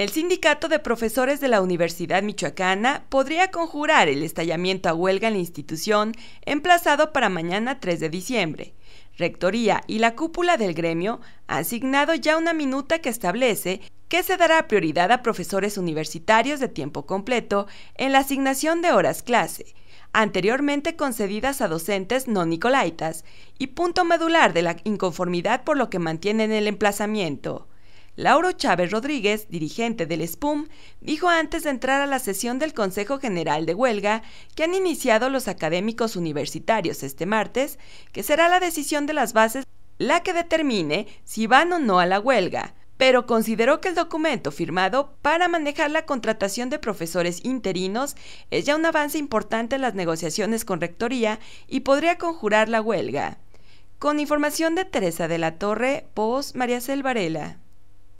El sindicato de profesores de la Universidad Michoacana podría conjurar el estallamiento a huelga en la institución emplazado para mañana 3 de diciembre. Rectoría y la cúpula del gremio han asignado ya una minuta que establece que se dará prioridad a profesores universitarios de tiempo completo en la asignación de horas clase, anteriormente concedidas a docentes no nicolaitas, y punto medular de la inconformidad por lo que mantienen el emplazamiento. Lauro Chávez Rodríguez, dirigente del SPUM, dijo antes de entrar a la sesión del Consejo General de Huelga que han iniciado los académicos universitarios este martes, que será la decisión de las bases la que determine si van o no a la huelga, pero consideró que el documento firmado para manejar la contratación de profesores interinos es ya un avance importante en las negociaciones con Rectoría y podría conjurar la huelga. Con información de Teresa de la Torre, POS, María Selvarela.